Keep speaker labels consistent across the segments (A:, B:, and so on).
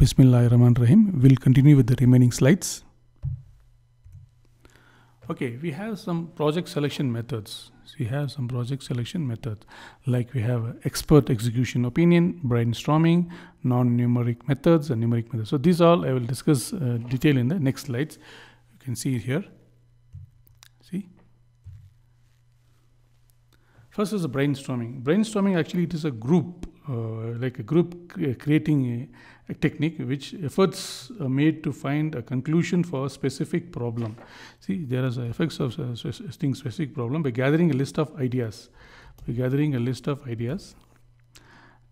A: Bismillah Rahman Rahim. We'll continue with the remaining slides. Okay, we have some project selection methods. So we have some project selection methods like we have expert execution opinion, brainstorming, non-numeric methods and numeric methods. So these all I will discuss uh, detail in the next slides. You can see here. See? First is a brainstorming. Brainstorming actually it is a group uh, like a group creating a, a technique which efforts are made to find a conclusion for a specific problem. See, there is effects of testing specific problem by gathering a list of ideas. By gathering a list of ideas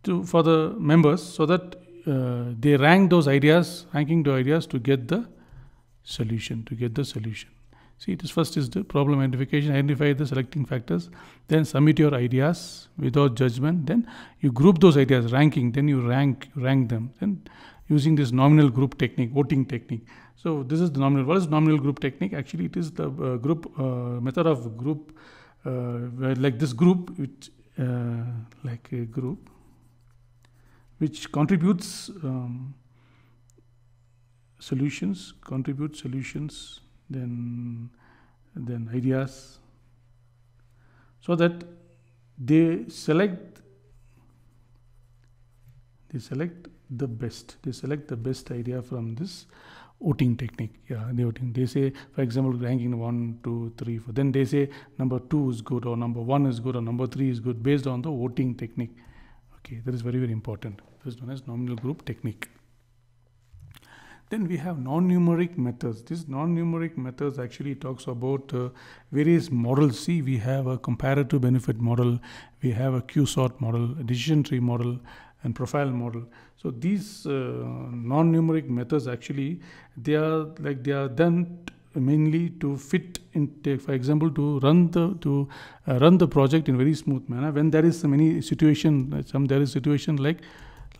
A: to for the members so that uh, they rank those ideas, ranking the ideas to get the solution, to get the solution. See, it is first is the problem identification, identify the selecting factors, then submit your ideas without judgment, then you group those ideas, ranking, then you rank rank them, then using this nominal group technique, voting technique. So this is the nominal. What is nominal group technique? Actually, it is the uh, group uh, method of group, uh, like this group, which uh, like a group, which contributes um, solutions, contribute solutions then then ideas so that they select they select the best they select the best idea from this voting technique yeah they voting they say for example ranking one two three four then they say number two is good or number one is good or number three is good based on the voting technique okay that is very very important this is known as nominal group technique then we have non-numeric methods. This non-numeric methods actually talks about uh, various models. See, we have a comparative benefit model, we have a Q-sort model, a decision tree model, and profile model. So these uh, non-numeric methods actually they are like they are done mainly to fit in for example to run the to uh, run the project in very smooth manner when there is many situation some there is situation like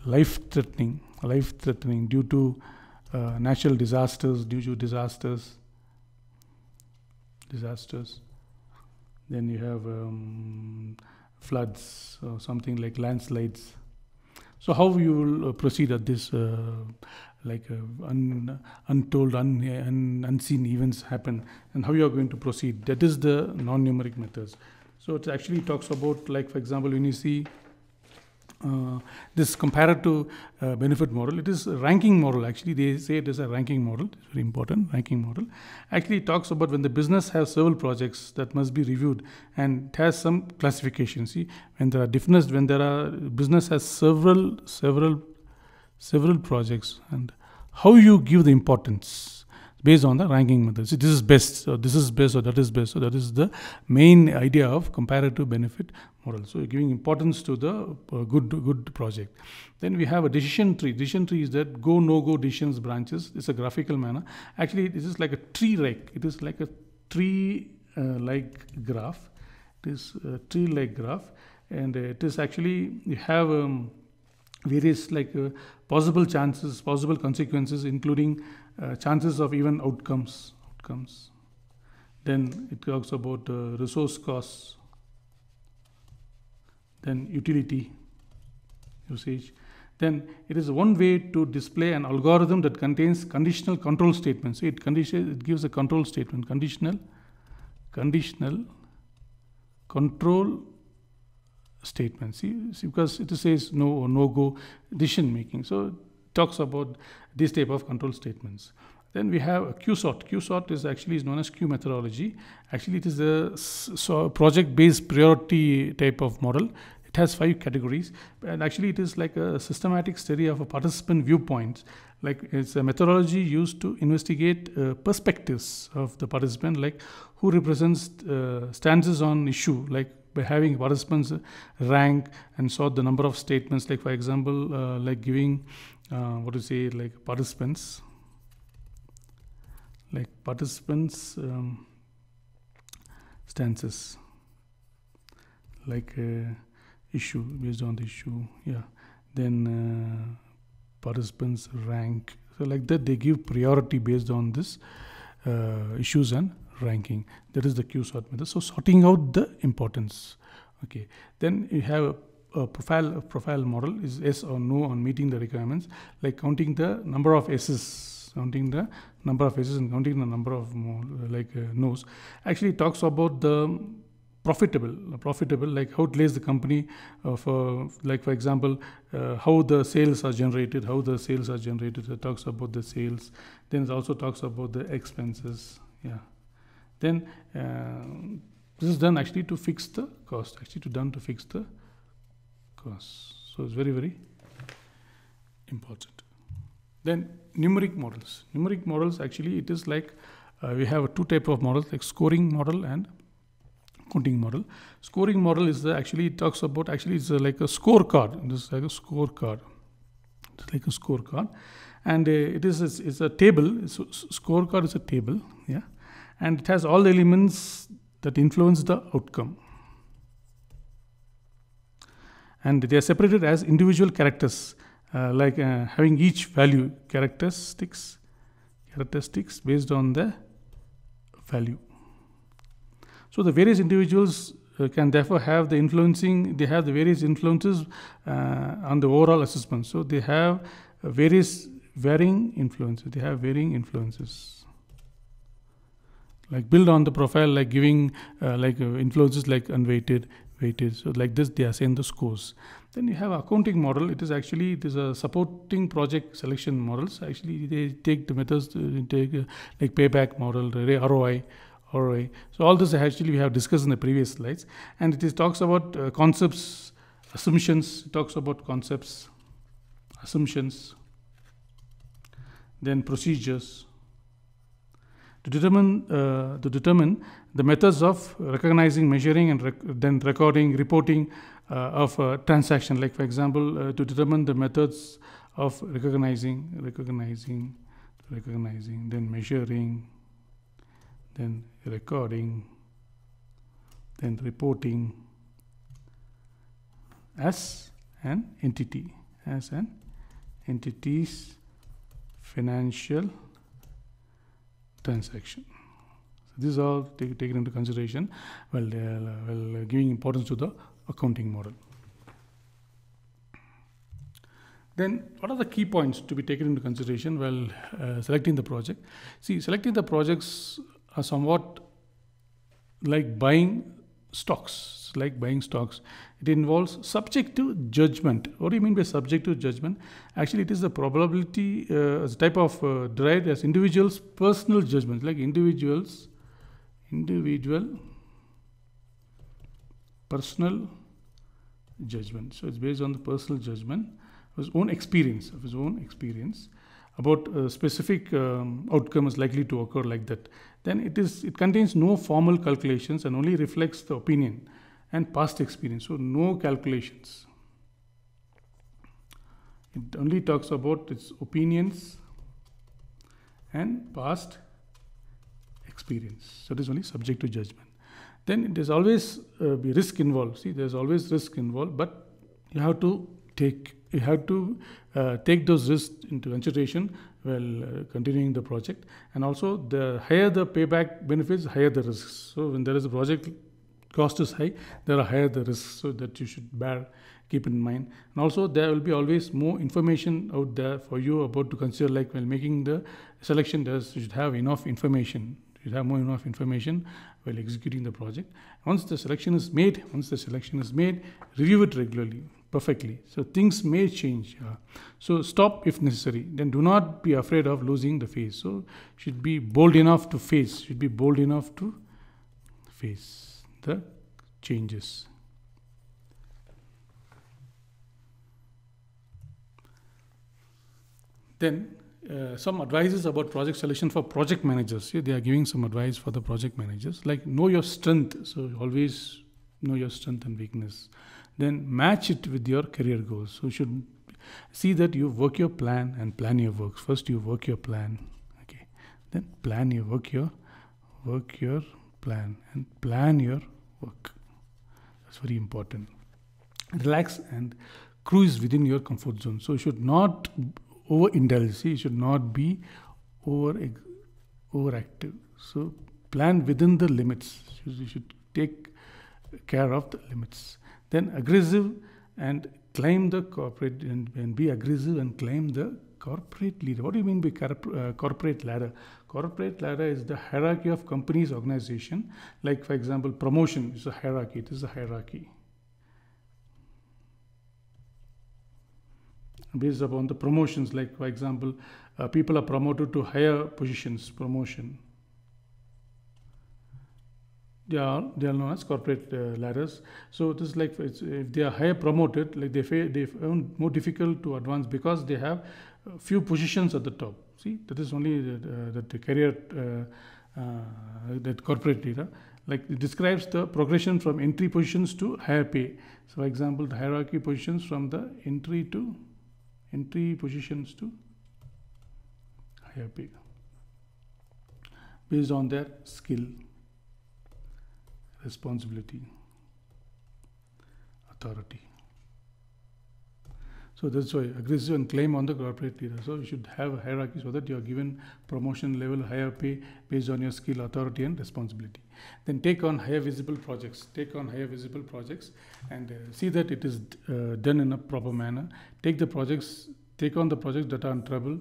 A: life threatening life threatening due to uh, natural disasters due to disasters disasters then you have um, floods or something like landslides so how you will uh, proceed at this uh, like uh, un, untold un, un, unseen events happen and how you are going to proceed that is the non-numeric methods so it actually talks about like for example when you see uh, this comparative uh, benefit model. It is a ranking model actually. They say it is a ranking model. It's very important ranking model. Actually, it talks about when the business has several projects that must be reviewed and it has some classification. See, when there are differences, when there are business has several, several, several projects, and how you give the importance based on the ranking method. So this is best, or this is best, or that is best. So that is the main idea of comparative benefit model. So giving importance to the uh, good good project. Then we have a decision tree. Decision tree is that go no go decisions branches. It's a graphical manner. Actually, this is like a tree like. It is like a tree uh, like graph. It is a tree like graph, and uh, it is actually you have. Um, various like uh, possible chances possible consequences including uh, chances of even outcomes outcomes then it talks about uh, resource costs then utility usage then it is one way to display an algorithm that contains conditional control statements it condition it gives a control statement conditional conditional control statement see, see because it says no or no go decision making so talks about this type of control statements. Then we have QSOT. QSOT is actually is known as Q methodology. Actually, it is a so project-based priority type of model. It has five categories, and actually it is like a systematic study of a participant viewpoints. Like it's a methodology used to investigate uh, perspectives of the participant, like who represents uh, stances on issue, like by having participants rank and sort the number of statements like for example uh, like giving uh, what to say like participants like participants um, stances like uh, issue based on the issue yeah then uh, participants rank so like that they give priority based on this uh, issues and ranking that is the q sort method so sorting out the importance okay then you have a a profile a profile model is S or no on meeting the requirements like counting the number of s's counting the number of s's and counting the number of like uh, no's actually talks about the profitable profitable like how it lays the company uh, for like for example uh, how the sales are generated how the sales are generated it talks about the sales then it also talks about the expenses yeah then uh, this is done actually to fix the cost, actually to done to fix the cost. So it's very, very important. Then numeric models. Numeric models actually it is like uh, we have two type of models like scoring model and counting model. Scoring model is the, actually it talks about actually it's uh, like a scorecard. is like a scorecard. It's like a scorecard, and uh, it is it's, it's a table. So scorecard is a table. Yeah and it has all the elements that influence the outcome. And they are separated as individual characters, uh, like uh, having each value characteristics, characteristics based on the value. So the various individuals uh, can therefore have the influencing, they have the various influences uh, on the overall assessment. So they have various varying influences, they have varying influences like build on the profile like giving uh, like uh, influences like unweighted weighted so like this they are saying the scores then you have accounting model it is actually it is a supporting project selection models actually they take the methods uh, to take uh, like payback model roi roi so all this actually we have discussed in the previous slides and it is talks about uh, concepts assumptions it talks about concepts assumptions then procedures to determine, uh, to determine the methods of recognizing, measuring, and rec then recording, reporting uh, of a transaction. Like for example, uh, to determine the methods of recognizing, recognizing, recognizing, then measuring, then recording, then reporting as an entity, as an entity's financial transaction. So these are take, taken into consideration while, uh, while giving importance to the accounting model. Then what are the key points to be taken into consideration while uh, selecting the project? See, selecting the projects are somewhat like buying stocks, like buying stocks. It involves subjective judgment. What do you mean by subjective judgment? Actually, it is the probability uh, as type of uh, derived as individuals' personal judgments, like individuals, individual, personal judgment. So it's based on the personal judgment, his own experience of his own experience about specific um, outcome is likely to occur like that. Then it is it contains no formal calculations and only reflects the opinion and past experience. So no calculations. It only talks about its opinions and past experience. So it is only subject to judgment. Then it is always uh, be risk involved. See, there's always risk involved, but you have to take you have to uh, take those risks into consideration while uh, continuing the project. And also, the higher the payback benefits, higher the risks. So when there is a project cost is high, there are higher the risks so that you should bear keep in mind. And also there will be always more information out there for you about to consider like while making the selection there's you should have enough information. You should have more enough information while executing the project. Once the selection is made, once the selection is made, review it regularly perfectly. So things may change. Uh, so stop if necessary. Then do not be afraid of losing the face. So should be bold enough to face. Should be bold enough to face the changes. Then uh, some advices about project selection for project managers. Yeah, they are giving some advice for the project managers, like know your strength. So always know your strength and weakness. Then match it with your career goals. So you should see that you work your plan and plan your works. First, you work your plan. Okay, then plan your work your work your plan and plan your work that's very important relax and cruise within your comfort zone so you should not overindulge you should not be over overactive so plan within the limits you should take care of the limits then aggressive and claim the corporate and, and be aggressive and claim the corporate leader what do you mean by corp- uh, corporate ladder Corporate ladder is the hierarchy of companies organization. Like for example, promotion is a hierarchy. It is a hierarchy. Based upon the promotions, like for example, uh, people are promoted to higher positions, promotion. They are, they are known as corporate uh, ladders. So this is like if they are higher promoted, like they, they found more difficult to advance because they have few positions at the top. See, that is only the, uh, the, the career, uh, uh, that corporate data. Like it describes the progression from entry positions to higher pay. So, for example, the hierarchy positions from the entry to entry positions to higher pay based on their skill, responsibility, authority. So that's why aggressive and claim on the corporate leader. So you should have a hierarchy so that you are given promotion level, higher pay based on your skill, authority, and responsibility. Then take on higher visible projects. Take on higher visible projects and uh, see that it is uh, done in a proper manner. Take the projects. Take on the projects that are in trouble.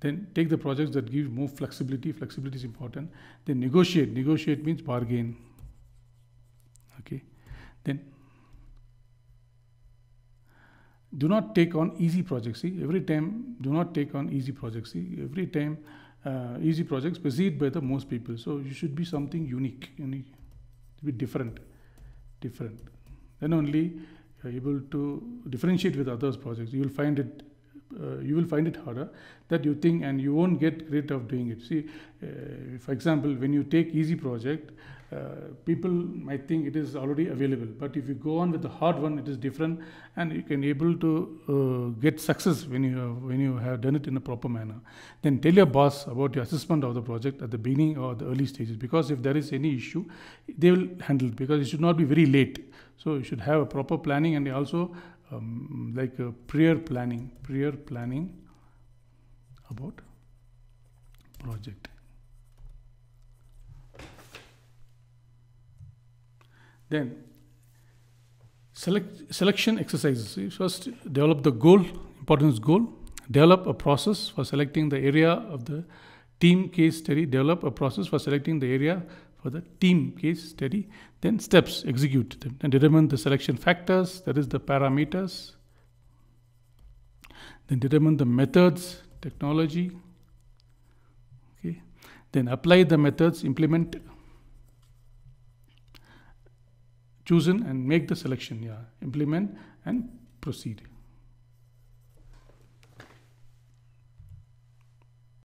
A: Then take the projects that give more flexibility. Flexibility is important. Then negotiate. Negotiate means bargain. Okay. Then do not take on easy projects. See, every time, do not take on easy projects. See, every time, uh, easy projects perceived by the most people. So you should be something unique, unique, be different, different. Then only you're able to differentiate with others projects. You will find it uh, you will find it harder that you think and you won't get great of doing it see uh, for example when you take easy project uh, people might think it is already available but if you go on with the hard one it is different and you can able to uh, get success when you have, when you have done it in a proper manner then tell your boss about your assessment of the project at the beginning or the early stages because if there is any issue they will handle it because it should not be very late so you should have a proper planning and also um, like a prayer planning, prayer planning about project. Then select selection exercises. First, develop the goal, importance goal. Develop a process for selecting the area of the team case study. Develop a process for selecting the area for the team case study. Then steps, execute them and determine the selection factors, that is the parameters. Then determine the methods, technology. Okay. Then apply the methods, implement chosen and make the selection, yeah, implement and proceed.